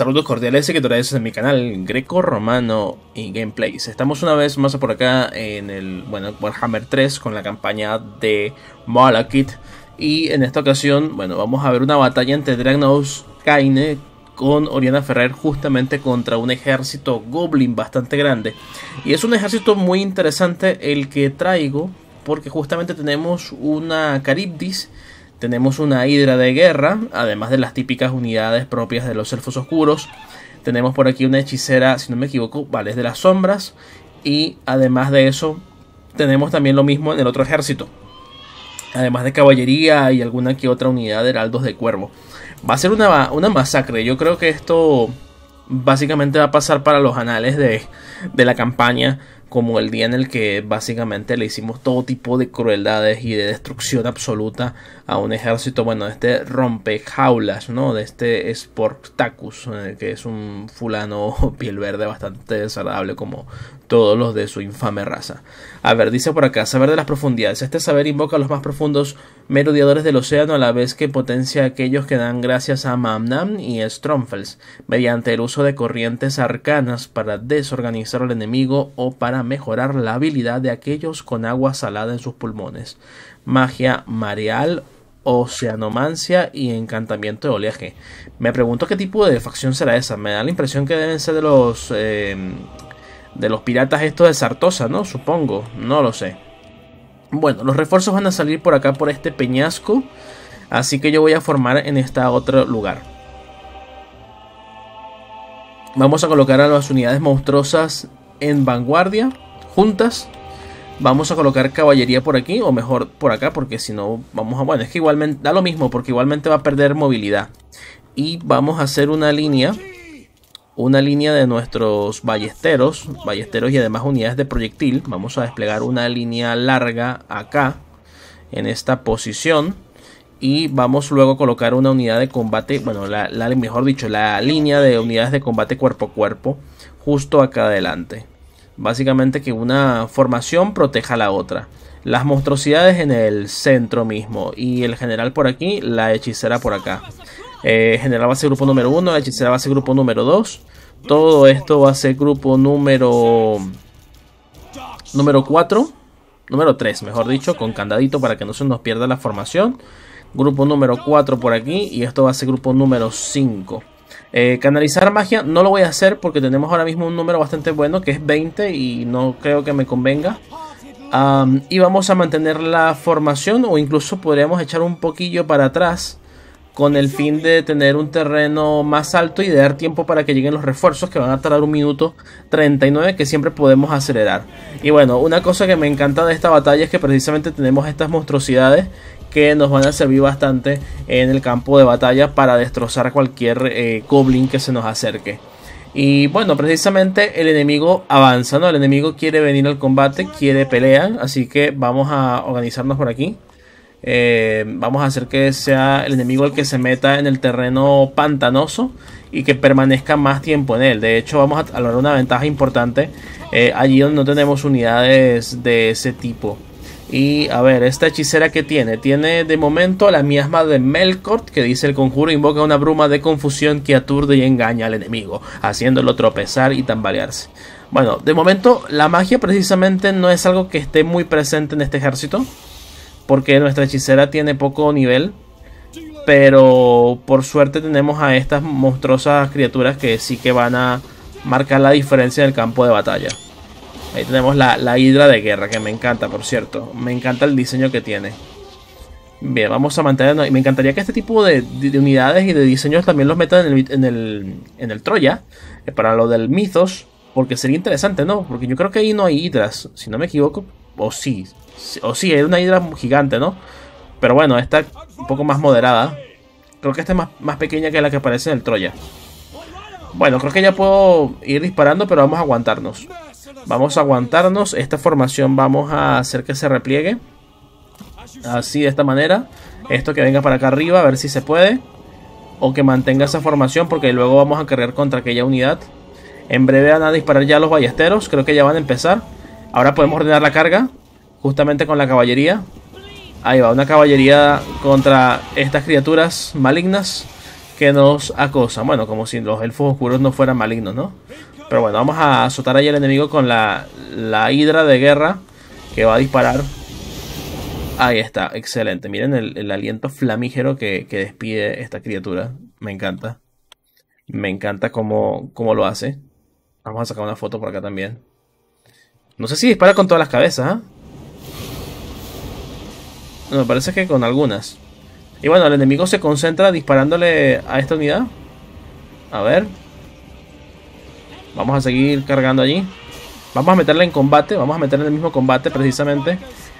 Saludos cordiales y que seguidores en mi canal Greco Romano y Gameplays. Estamos una vez más por acá en el bueno, Warhammer 3 con la campaña de Malakit. Y en esta ocasión, bueno, vamos a ver una batalla entre Dragnos Kaine con Oriana Ferrer justamente contra un ejército goblin bastante grande. Y es un ejército muy interesante el que traigo porque justamente tenemos una Caribdis tenemos una hidra de guerra, además de las típicas unidades propias de los elfos oscuros. Tenemos por aquí una hechicera, si no me equivoco, vales de las sombras. Y además de eso, tenemos también lo mismo en el otro ejército. Además de caballería y alguna que otra unidad de heraldos de cuervo. Va a ser una, una masacre. Yo creo que esto básicamente va a pasar para los anales de, de la campaña como el día en el que básicamente le hicimos todo tipo de crueldades y de destrucción absoluta a un ejército, bueno, este rompejaulas, ¿no? De este Sportacus, eh, que es un fulano piel verde bastante desagradable como todos los de su infame raza. A ver, dice por acá, saber de las profundidades. Este saber invoca a los más profundos merodeadores del océano a la vez que potencia a aquellos que dan gracias a Mamnam y Stromfels, mediante el uso de corrientes arcanas para desorganizar al enemigo o para mejorar la habilidad de aquellos con agua salada en sus pulmones. Magia mareal oceanomancia y encantamiento de oleaje. Me pregunto qué tipo de facción será esa. Me da la impresión que deben ser de los eh, de los piratas estos de Sartosa, ¿no? Supongo, no lo sé. Bueno, los refuerzos van a salir por acá, por este peñasco. Así que yo voy a formar en esta otro lugar. Vamos a colocar a las unidades monstruosas en vanguardia, juntas. Vamos a colocar caballería por aquí, o mejor por acá, porque si no vamos a... Bueno, es que igualmente da lo mismo, porque igualmente va a perder movilidad. Y vamos a hacer una línea una línea de nuestros ballesteros, ballesteros y además unidades de proyectil. Vamos a desplegar una línea larga acá, en esta posición. Y vamos luego a colocar una unidad de combate, bueno, la, mejor dicho, la línea de unidades de combate cuerpo a cuerpo, justo acá adelante. Básicamente que una formación proteja a la otra. Las monstruosidades en el centro mismo. Y el general por aquí, la hechicera por acá. Eh, general base grupo número 1, la hechicera base grupo número 2 todo esto va a ser grupo número número 4, número 3, mejor dicho, con candadito para que no se nos pierda la formación. Grupo número 4 por aquí y esto va a ser grupo número 5. Eh, canalizar magia no lo voy a hacer porque tenemos ahora mismo un número bastante bueno que es 20 y no creo que me convenga. y vamos a mantener la formación o incluso podríamos echar un poquillo para atrás con el fin de tener un terreno más alto y de dar tiempo para que lleguen los refuerzos que van a tardar un minuto 39 que siempre podemos acelerar. Y bueno, una cosa que me encanta de esta batalla es que precisamente tenemos estas monstruosidades que nos van a servir bastante en el campo de batalla para destrozar cualquier eh, goblin que se nos acerque. Y bueno, precisamente el enemigo avanza, ¿no? El enemigo quiere venir al combate, quiere pelear, así que vamos a organizarnos por aquí. Eh, vamos a hacer que sea el enemigo el que se meta en el terreno pantanoso y que permanezca más tiempo en él. De hecho, vamos a lograr una ventaja importante eh, allí donde no tenemos unidades de ese tipo. Y a ver, esta hechicera que tiene, tiene de momento la miasma de Melkort, que dice el conjuro invoca una bruma de confusión que aturde y engaña al enemigo, haciéndolo tropezar y tambalearse. Bueno, de momento la magia precisamente no es algo que esté muy presente en este ejército porque nuestra hechicera tiene poco nivel. Pero por suerte tenemos a estas monstruosas criaturas que sí que van a marcar la diferencia en el campo de batalla. Ahí tenemos la, hidra de guerra, que me encanta, por cierto. Me encanta el diseño que tiene. Bien, vamos a mantenernos. me encantaría que este tipo de, unidades y de diseños también los metan en el, en el, Troya. Eh, para lo del mitos, Porque sería interesante, ¿no? Porque yo creo que ahí no hay hidras, si no me equivoco o sí, o sí, es una hidra gigante, ¿no? Pero bueno, está un poco más moderada. Creo que esta es más, más pequeña que la que aparece en el Troya. Bueno, creo que ya puedo ir disparando, pero vamos a aguantarnos. Vamos a aguantarnos. Esta formación vamos a hacer que se repliegue. Así, de esta manera. Esto que venga para acá arriba, a ver si se puede. O que mantenga esa formación, porque luego vamos a cargar contra aquella unidad. En breve van a disparar ya los ballesteros. Creo que ya van a empezar. Ahora podemos ordenar la carga. Justamente con la caballería. Ahí va, una caballería contra estas criaturas malignas que nos acosan. Bueno, como si los elfos oscuros no fueran malignos, ¿no? Pero bueno, vamos a azotar ahí al enemigo con la, hidra de guerra que va a disparar. Ahí está, excelente. Miren el, aliento flamígero que, despide esta criatura. Me encanta. Me encanta cómo, cómo lo hace. Vamos a sacar una foto por acá también. No sé si dispara con todas las cabezas, ¿ah? No, me parece que con algunas. Y bueno, el enemigo se concentra disparándole a esta unidad. A ver. Vamos a seguir cargando allí. Vamos a meterla en combate. Vamos a meterla en el mismo combate precisamente.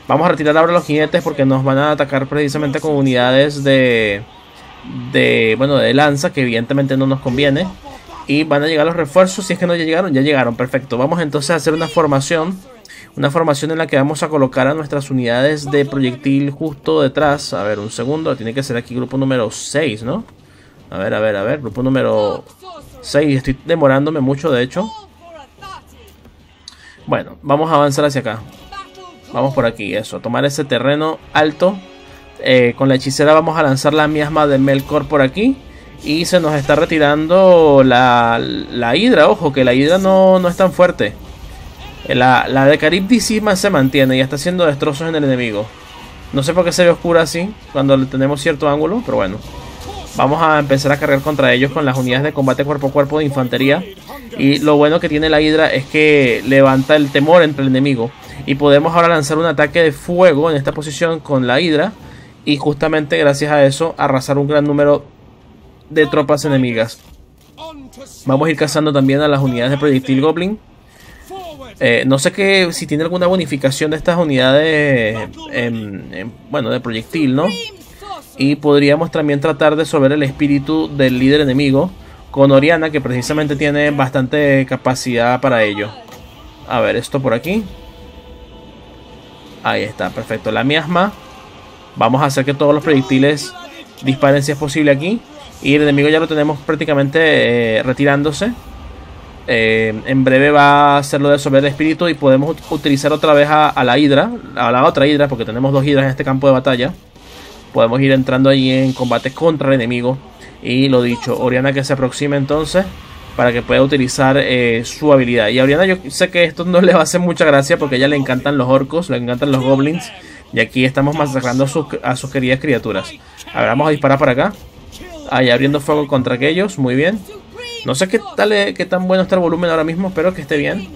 Vamos a retirar ahora los jinetes porque nos van a atacar precisamente con unidades de... De... Bueno, de lanza que evidentemente no nos conviene y van a llegar los refuerzos. Si es que no ya llegaron, ya llegaron. Perfecto. Vamos entonces a hacer una formación. Una formación en la que vamos a colocar a nuestras unidades de proyectil justo detrás. A ver, un segundo. Tiene que ser aquí grupo número 6, ¿no? A ver, a ver, a ver. Grupo número 6. Estoy demorándome mucho, de hecho. Bueno, vamos a avanzar hacia acá. Vamos por aquí, eso. Tomar ese terreno alto. Eh, con la hechicera vamos a lanzar la miasma de Melkor por aquí. Y se nos está retirando la, la hidra. Ojo, que la hidra no, es tan fuerte. La, de Caribdisima se mantiene y está haciendo destrozos en el enemigo. No sé por qué se ve oscura así cuando tenemos cierto ángulo, pero bueno. Vamos a empezar a cargar contra ellos con las unidades de combate cuerpo a cuerpo de infantería. Y lo bueno que tiene la hidra es que levanta el temor entre el enemigo. Y podemos ahora lanzar un ataque de fuego en esta posición con la hidra. Y justamente gracias a eso arrasar un gran número de tropas enemigas. Vamos a ir cazando también a las unidades de proyectil Goblin. Eh, no sé que, si tiene alguna bonificación de estas unidades, em, em, bueno, de proyectil, ¿no? Y podríamos también tratar de resolver el espíritu del líder enemigo con Oriana, que precisamente tiene bastante capacidad para ello. A ver, esto por aquí. Ahí está, perfecto. La miasma. Vamos a hacer que todos los proyectiles disparen si es posible aquí. Y el enemigo ya lo tenemos prácticamente eh, retirándose. Eh, en breve va a lo de sobre el espíritu y podemos utilizar otra vez a, la hidra, a la otra hidra, porque tenemos dos hidras en este campo de batalla. Podemos ir entrando ahí en combate contra el enemigo. Y lo dicho, Oriana que se aproxime entonces para que pueda utilizar eh, su habilidad. Y a Oriana yo sé que esto no le va a hacer mucha gracia porque a ella le encantan los orcos, le encantan los goblins. Y aquí estamos masacrando a sus, queridas criaturas. A vamos a disparar para acá. Ahí abriendo fuego contra aquellos, muy bien. No sé qué tal eh, qué tan bueno está el volumen ahora mismo, espero que esté bien.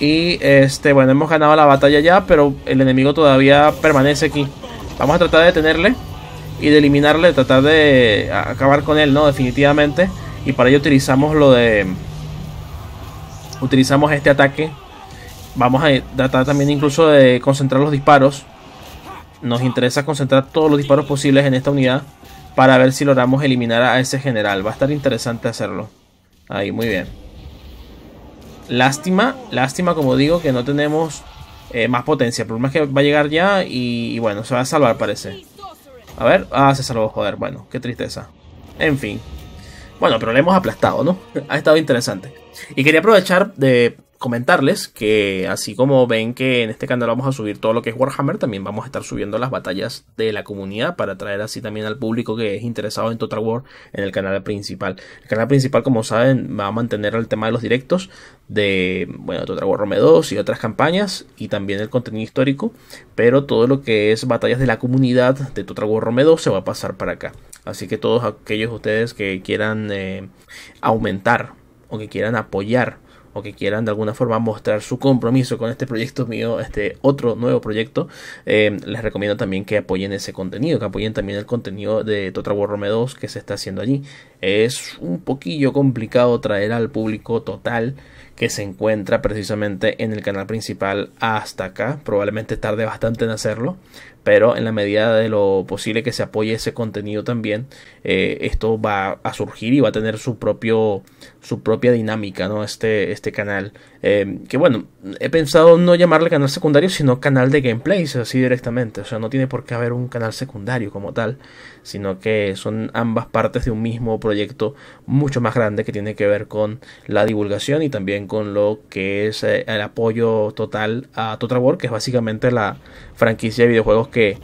Y este, bueno, hemos ganado la batalla ya, pero el enemigo todavía permanece aquí. Vamos a tratar de detenerle y de eliminarle, tratar de acabar con él, ¿no? Definitivamente. Y para ello utilizamos lo de... Utilizamos este ataque. Vamos a tratar también incluso de concentrar los disparos. Nos interesa concentrar todos los disparos posibles en esta unidad para ver si logramos eliminar a ese general. Va a estar interesante hacerlo. Ahí, muy bien. Lástima, lástima como digo que no tenemos eh, más potencia. El problema es que va a llegar ya y, y, bueno, se va a salvar parece. A ver, ah, se salvó, joder, bueno, qué tristeza. En fin. Bueno, pero le hemos aplastado, ¿no? ha estado interesante. Y quería aprovechar de comentarles que así como ven que en este canal vamos a subir todo lo que es Warhammer, también vamos a estar subiendo las batallas de la comunidad para traer así también al público que es interesado en Total War en el canal principal. El canal principal, como saben, va a mantener el tema de los directos de bueno, Total War Rome 2 y otras campañas y también el contenido histórico, pero todo lo que es batallas de la comunidad de Total War Rome 2 se va a pasar para acá. Así que todos aquellos ustedes que quieran eh, aumentar o que quieran apoyar o que quieran de alguna forma mostrar su compromiso con este proyecto mío, este otro nuevo proyecto, eh, les recomiendo también que apoyen ese contenido, que apoyen también el contenido de Total War 2 que se está haciendo allí. Es un poquillo complicado traer al público total que se encuentra precisamente en el canal principal hasta acá. Probablemente tarde bastante en hacerlo, pero en la medida de lo posible que se apoye ese contenido también, eh, esto va a surgir y va a tener su propio su propia dinámica, ¿no? Este, este canal. Eh, que bueno, he pensado no llamarle canal secundario, sino canal de gameplays, así directamente. O sea, no tiene por qué haber un canal secundario como tal, sino que son ambas partes de un mismo proyecto mucho más grande que tiene que ver con la divulgación y también con lo que es eh, el apoyo total a Total War, que es básicamente la franquicia de videojuegos que,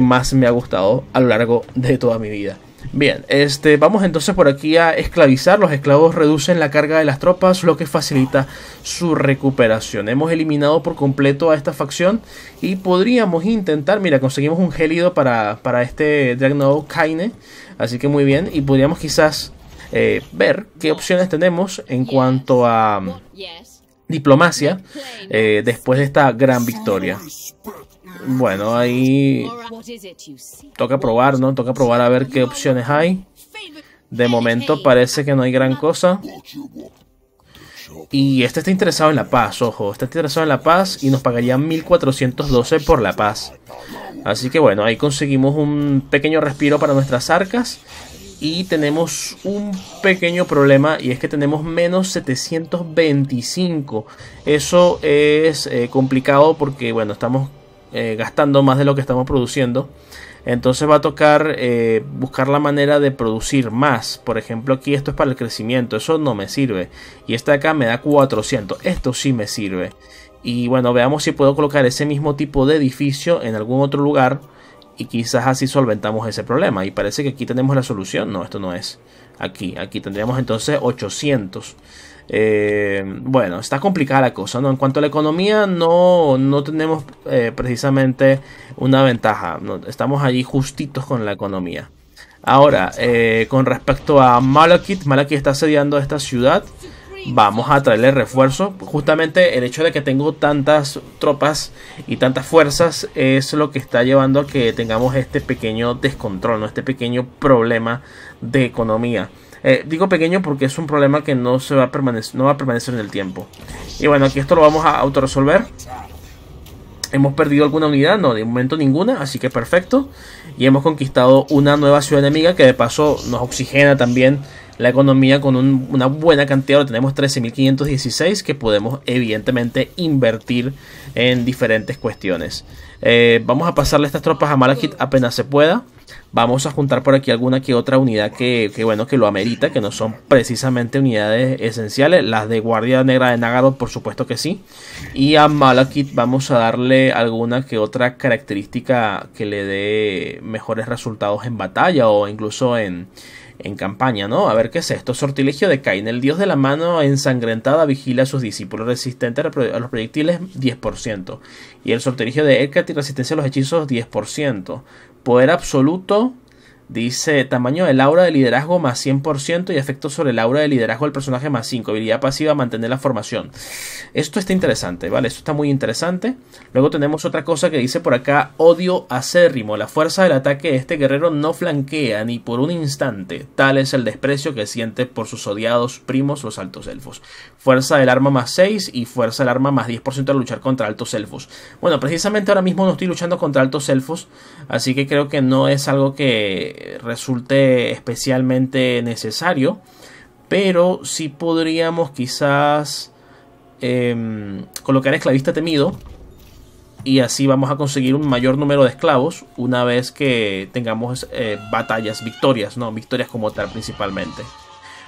más me ha gustado a lo largo de toda mi vida. Bien, este, vamos entonces por aquí a esclavizar. Los esclavos reducen la carga de las tropas, lo que facilita su recuperación. Hemos eliminado por completo a esta facción y podríamos intentar, mira, conseguimos un gélido para, este dragon Kaine, así que muy bien, y podríamos quizás eh, ver qué opciones tenemos en cuanto a mm, diplomacia eh, después de esta gran victoria. Bueno, ahí toca probar, ¿no? Toca probar a ver qué opciones hay. De momento parece que no hay gran cosa. Y este está interesado en la paz, ojo. Está interesado en la paz y nos pagaría 1412 por la paz. Así que bueno, ahí conseguimos un pequeño respiro para nuestras arcas. Y tenemos un pequeño problema y es que tenemos menos 725. Eso es eh, complicado porque bueno, estamos eh, gastando más de lo que estamos produciendo. Entonces va a tocar eh, buscar la manera de producir más. Por ejemplo, aquí esto es para el crecimiento, eso no me sirve. Y esta de acá me da 400, esto sí me sirve. Y bueno, veamos si puedo colocar ese mismo tipo de edificio en algún otro lugar y quizás así solventamos ese problema. Y parece que aquí tenemos la solución. No, esto no es aquí. Aquí tendríamos entonces 800. Eh, bueno, está complicada la cosa, ¿no? En cuanto a la economía, no, no tenemos eh, precisamente una ventaja. estamos allí justitos con la economía. Ahora, eh, con respecto a Malakit, Malakit está asediando esta ciudad. Vamos a traerle refuerzo. Justamente el hecho de que tengo tantas tropas y tantas fuerzas es lo que está llevando a que tengamos este pequeño descontrol, ¿no? este pequeño problema de economía. Eh, digo pequeño porque es un problema que no, se va a permanecer, no va a permanecer en el tiempo. Y bueno, aquí esto lo vamos a autorresolver. Hemos perdido alguna unidad, no, de momento ninguna, así que perfecto. Y hemos conquistado una nueva ciudad enemiga que de paso nos oxigena también la economía con una buena cantidad, lo tenemos 13.516 que podemos evidentemente invertir en diferentes cuestiones. Eh, vamos a pasarle estas tropas a Malakit apenas se pueda. Vamos a juntar por aquí alguna que otra unidad que, bueno que lo amerita, que no son precisamente unidades esenciales. Las de Guardia Negra de Nagado, por supuesto que sí. Y a Malakit vamos a darle alguna que otra característica que le dé mejores resultados en batalla o incluso en, en campaña, ¿no? A ver qué es esto. Sortilegio de Kain, El dios de la mano ensangrentada vigila a sus discípulos. Resistente a los proyectiles, 10%. Y el sortilegio de y resistencia a los hechizos, 10%. Poder absoluto Dice tamaño del aura de liderazgo más 100% y efecto sobre el aura de liderazgo del personaje más 5. Habilidad pasiva, mantener la formación. Esto está interesante, ¿vale? Esto está muy interesante. Luego tenemos otra cosa que dice por acá, odio acérrimo. La fuerza del ataque de este guerrero no flanquea ni por un instante. Tal es el desprecio que siente por sus odiados primos, los altos elfos. Fuerza del arma más 6 y fuerza del arma más 10% al luchar contra altos elfos. Bueno, precisamente ahora mismo no estoy luchando contra altos elfos, así que creo que no es algo que resulte especialmente necesario, pero si podríamos quizás em, colocar esclavista temido y así vamos a conseguir un mayor número de esclavos una vez que tengamos eh, batallas, victorias, no, victorias como tal principalmente.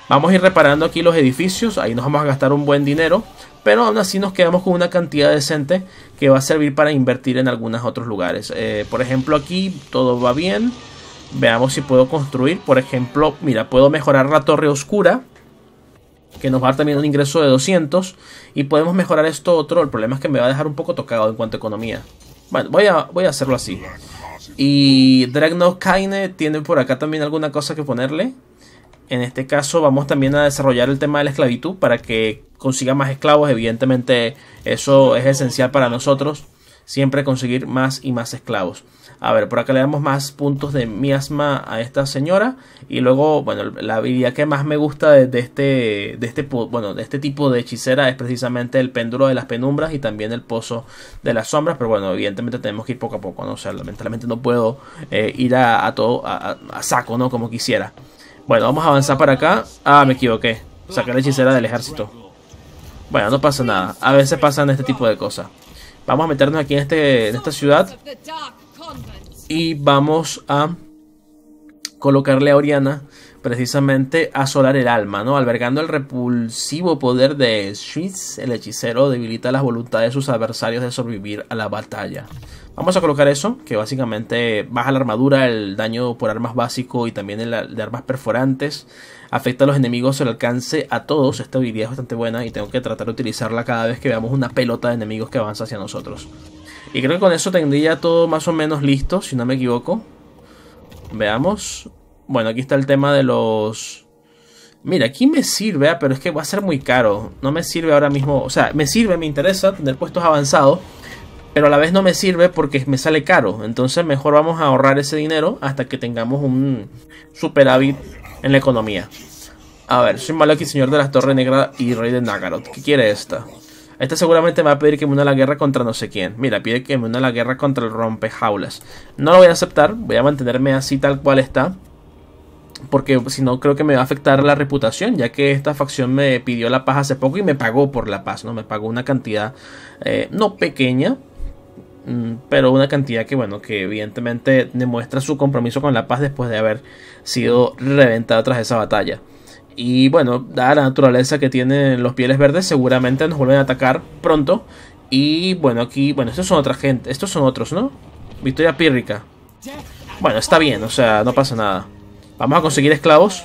Vamos a ir reparando aquí los edificios, ahí nos vamos a gastar un buen dinero, pero aún así nos quedamos con una cantidad decente que va a servir para invertir en algunos otros lugares. Eh, por ejemplo aquí todo va bien, Veamos si puedo construir. Por ejemplo, mira, puedo mejorar la torre oscura. Que nos va a dar también un ingreso de 200. Y podemos mejorar esto otro. El problema es que me va a dejar un poco tocado en cuanto a economía. Bueno, voy a, voy a hacerlo así. Y Dragnos Kaine tiene por acá también alguna cosa que ponerle. En este caso vamos también a desarrollar el tema de la esclavitud para que consiga más esclavos. Evidentemente eso es esencial para nosotros siempre conseguir más y más esclavos. A ver, por acá le damos más puntos de miasma a esta señora. Y luego, bueno, la habilidad que más me gusta de, este, de, este, bueno, de este tipo de hechicera es precisamente el péndulo de las penumbras y también el pozo de las sombras. Pero bueno, evidentemente tenemos que ir poco a poco, ¿no? O sea, lamentablemente no puedo eh, ir a, todo, a, saco, ¿no? Como quisiera. Bueno, vamos a avanzar para acá. Ah, me equivoqué. Sacar la hechicera del ejército. Bueno, no pasa nada. A veces pasan este tipo de cosas. Vamos a meternos aquí este, en, esta ciudad. Y vamos a colocarle a Oriana precisamente a solar el alma, ¿no? Albergando el repulsivo poder de Schwitz, el hechicero debilita las voluntades de sus adversarios de sobrevivir a la batalla. Vamos a colocar eso, que básicamente baja la armadura, el daño por armas básico y también el de armas perforantes. Afecta a los enemigos, el alcance a todos. Esta habilidad es bastante buena y tengo que tratar de utilizarla cada vez que veamos una pelota de enemigos que avanza hacia nosotros. Y creo que con eso tendría todo más o menos listo, si no me equivoco. Veamos. Bueno, aquí está el tema de los... Mira, aquí me sirve, ah, pero es que va a ser muy caro. No me sirve ahora mismo. O sea, me sirve, me interesa tener puestos avanzados pero a la vez no me sirve porque me sale caro. Entonces mejor vamos a ahorrar ese dinero hasta que tengamos un superávit en la economía. A ver, soy aquí, señor de las Torres Negras y rey de Nagarot. ¿Qué quiere esta? Esta seguramente me va a pedir que me una la guerra contra no sé quién. Mira, pide que me una la guerra contra el rompejaulas. No lo voy a aceptar, voy a mantenerme así tal cual está. Porque si no, creo que me va a afectar la reputación, ya que esta facción me pidió la paz hace poco y me pagó por la paz, ¿no? Me pagó una cantidad eh, no pequeña, Mm, pero una cantidad que bueno que evidentemente demuestra su compromiso con la paz después de haber sido reventado tras esa batalla y bueno dada la naturaleza que tienen los pieles verdes seguramente nos vuelven a atacar pronto y bueno aquí bueno estos son otra gente estos son otros no victoria pírrica bueno está bien o sea no pasa nada vamos a conseguir esclavos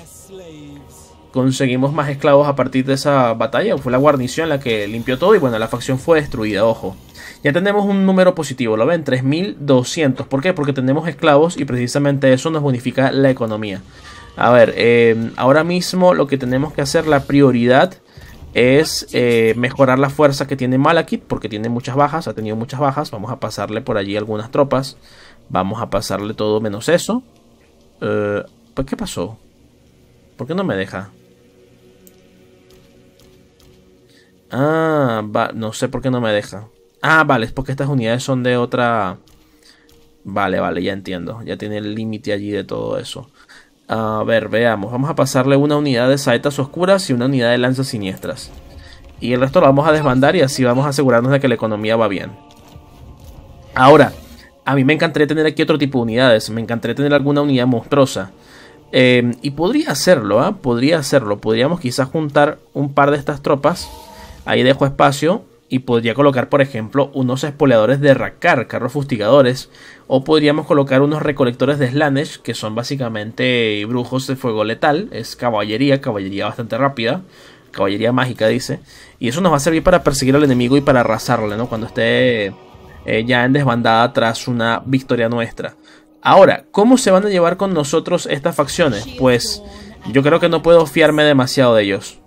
conseguimos más esclavos a partir de esa batalla fue la guarnición la que limpió todo y bueno la facción fue destruida ojo ya tenemos un número positivo, ¿lo ven? 3.200. ¿Por qué? Porque tenemos esclavos y precisamente eso nos bonifica la economía. A ver, em, ahora mismo lo que tenemos que hacer, la prioridad es eh, mejorar la fuerza que tiene Malakit, porque tiene muchas bajas, ha tenido muchas bajas. Vamos a pasarle por allí algunas tropas. Vamos a pasarle todo menos eso. Eh, pues, ¿qué pasó? ¿Por qué no me deja? Ah, no sé por qué no me deja. Ah, vale, es porque estas unidades son de otra... Vale, vale, ya entiendo. Ya tiene el límite allí de todo eso. A ver, veamos. Vamos a pasarle una unidad de saetas oscuras y una unidad de lanzas siniestras. Y el resto lo vamos a desbandar y así vamos a asegurarnos de que la economía va bien. Ahora, a mí me encantaría tener aquí otro tipo de unidades. Me encantaría tener alguna unidad monstruosa. Eh, y podría hacerlo, ¿ah? Podría hacerlo. Podríamos quizás juntar un par de estas tropas. Ahí dejo espacio y podría colocar, por ejemplo, unos espoleadores de racar, carros fustigadores, o podríamos colocar unos recolectores de slanesh, que son básicamente brujos de fuego letal, es caballería, caballería bastante rápida, caballería mágica dice, y eso nos va a servir para perseguir al enemigo y para arrasarle, ¿no? Cuando esté eh, ya en desbandada tras una victoria nuestra. Ahora, ¿cómo se van a llevar con nosotros estas facciones? Pues yo creo que no puedo fiarme demasiado de ellos.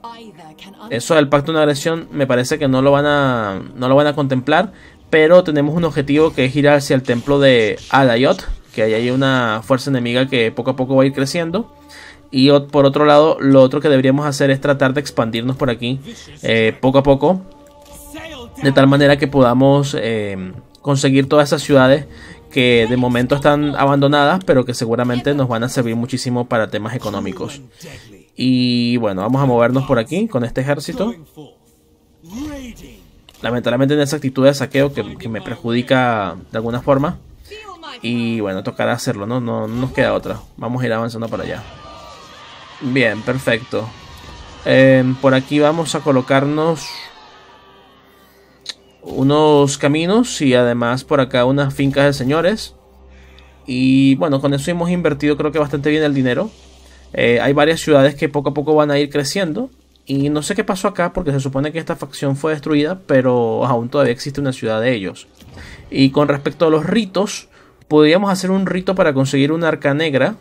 Eso del pacto de agresión me parece que no lo van a, no lo van a contemplar. Pero tenemos un objetivo que es ir hacia el templo de Adayot. Que ahí hay una fuerza enemiga que poco a poco va a ir creciendo. Y por otro lado, lo otro que deberíamos hacer es tratar de expandirnos por aquí eh, poco a poco. De tal manera que podamos eh, conseguir todas esas ciudades que de momento están abandonadas, pero que seguramente nos van a servir muchísimo para temas económicos. Y bueno, vamos a movernos por aquí con este ejército. Lamentablemente en esa actitud de saqueo que, me perjudica de alguna forma. Y bueno, tocará hacerlo, ¿no? ¿no? nos queda otra. Vamos a ir avanzando para allá. Bien, perfecto. Em, por aquí vamos a colocarnos unos caminos y además por acá unas fincas de señores. Y bueno, con eso hemos invertido creo que bastante bien el dinero. Eh, hay varias ciudades que poco a poco van a ir creciendo. Y no sé qué pasó acá, porque se supone que esta facción fue destruida, pero aún todavía existe una ciudad de ellos. Y con respecto a los ritos, podríamos hacer un rito para conseguir un arca negra.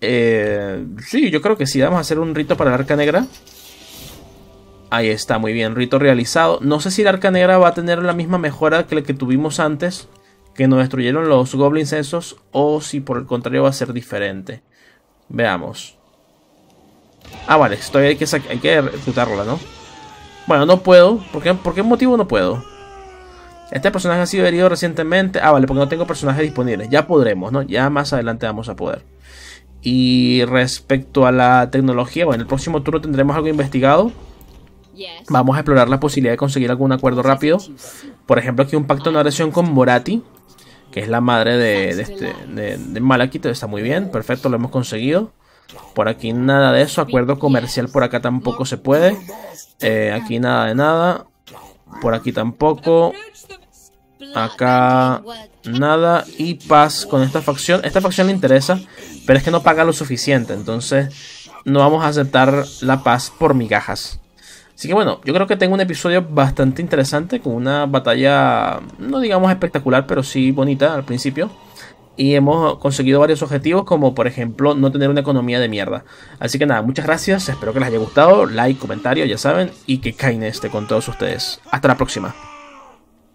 Eh, sí, yo creo que sí, vamos a hacer un rito para el arca negra. Ahí está, muy bien, rito realizado. No sé si el arca negra va a tener la misma mejora que la que tuvimos antes, que nos destruyeron los goblins esos, o si por el contrario va a ser diferente. Veamos. Ah, vale, estoy hay que, hay que reclutarla, ¿no? Bueno, no puedo. ¿Por qué, ¿Por qué motivo no puedo? Este personaje ha sido herido recientemente. Ah, vale, porque no tengo personajes disponibles. Ya podremos, ¿no? Ya más adelante vamos a poder. Y respecto a la tecnología, bueno, el próximo turno tendremos algo investigado. Vamos a explorar la posibilidad de conseguir algún acuerdo rápido. Por ejemplo, aquí un pacto de ah. oración con Morati que es la madre de, de, este, Está muy bien, perfecto, lo hemos conseguido. Por aquí nada de eso, acuerdo comercial por acá tampoco se puede. Eh, aquí nada de nada. Por aquí tampoco. Acá nada. Y paz con esta facción. Esta facción le interesa, pero es que no paga lo suficiente. Entonces no vamos a aceptar la paz por migajas. Así que bueno, yo creo que tengo un episodio bastante interesante con una batalla, no digamos espectacular, pero sí bonita al principio. Y hemos conseguido varios objetivos, como por ejemplo no tener una economía de mierda. Así que nada, muchas gracias, espero que les haya gustado, like, comentario, ya saben, y que Kaine esté con todos ustedes. Hasta la próxima.